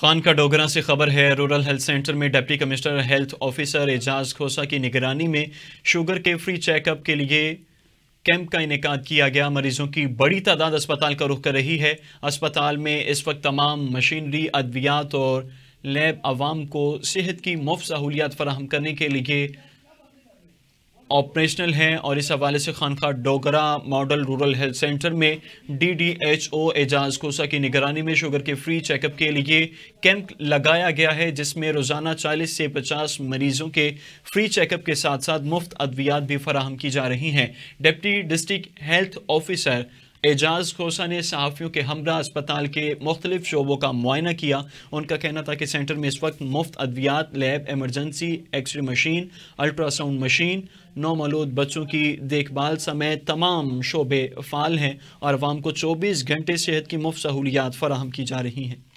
खान का डोगरा से खबर है रूरल हेल्थ सेंटर में deputy commissioner health officer Ejaz Khosa की निगरानी में शुगर के फ्री चेकअप के लिए कैंप का इनका किया गया मरीजों की बड़ी तादाद अस्पताल का रुख कर रही है अस्पताल में इस वक्त तमाम मशीनरी अद्वियात और लैब आवाम को सेहत की मुफ्त सहूलियात फराहम करने के लिए ऑपरेशनल हैं और इस हवाले से खानखा Dogra model rural health centre D D H O Ejaz Kosa कोसा की निगरानी में शुगर के फ्री चेकअप के लिए कैंप लगाया गया है जिसमें रोज़ाना 40 से 50 मरीज़ों के फ्री चेकअप के साथ साथ मुफ्त अद्वियात भी फराहम की जा रही हैं deputy district health officer Ejaz Khosa ने सहाफ़ियों के हमरा अस्पताल के मुख्तलिफ शोबों का मुआयना किया उनका कहना था कि सेंटर में इस वक्त मुफ्त अद्वियात lab emergency x ray machine ultrasound machine नौमलूद बच्चों की देखभाल समेत तमाम शोबे फाल हैं और आवाम को चौबीस घंटे सेहत की मुफ्त सहूलियात फराहम की जा रही हैं